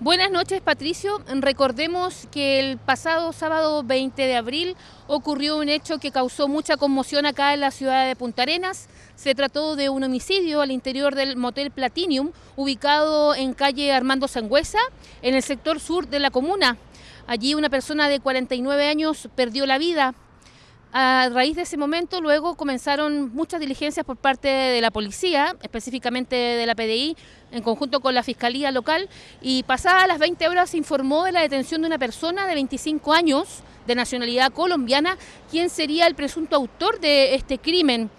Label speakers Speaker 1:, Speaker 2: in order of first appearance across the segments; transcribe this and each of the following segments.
Speaker 1: Buenas noches Patricio, recordemos que el pasado sábado 20 de abril ocurrió un hecho que causó mucha conmoción acá en la ciudad de Punta Arenas. Se trató de un homicidio al interior del motel Platinum ubicado en calle Armando Sangüesa, en el sector sur de la comuna. Allí una persona de 49 años perdió la vida a raíz de ese momento, luego comenzaron muchas diligencias por parte de la policía, específicamente de la PDI, en conjunto con la Fiscalía Local, y pasadas las 20 horas se informó de la detención de una persona de 25 años, de nacionalidad colombiana, quien sería el presunto autor de este crimen.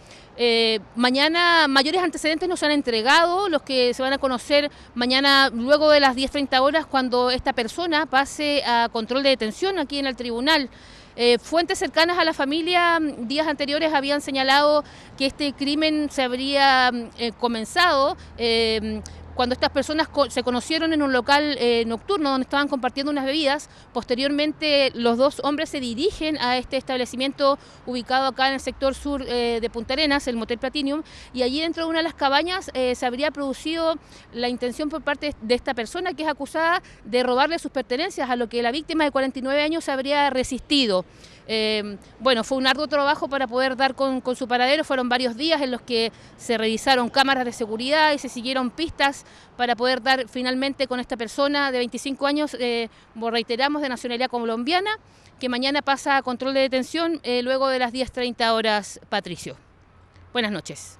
Speaker 1: Eh, mañana mayores antecedentes nos han entregado, los que se van a conocer mañana luego de las 10.30 horas cuando esta persona pase a control de detención aquí en el tribunal. Eh, fuentes cercanas a la familia mm, días anteriores habían señalado que este crimen se habría mm, eh, comenzado cuando estas personas se conocieron en un local eh, nocturno donde estaban compartiendo unas bebidas. Posteriormente, los dos hombres se dirigen a este establecimiento ubicado acá en el sector sur eh, de Punta Arenas, el Motel Platinum, y allí dentro de una de las cabañas eh, se habría producido la intención por parte de esta persona que es acusada de robarle sus pertenencias, a lo que la víctima de 49 años habría resistido. Em, bueno, fue un arduo trabajo para poder dar con, su paradero, fueron varios días en los que se revisaron cámaras de seguridad y se siguieron pistas para poder dar finalmente con esta persona de 25 años, eh, reiteramos, de nacionalidad colombiana, que mañana pasa a control de detención eh, luego de las 10.30 horas, Patricio. Buenas noches.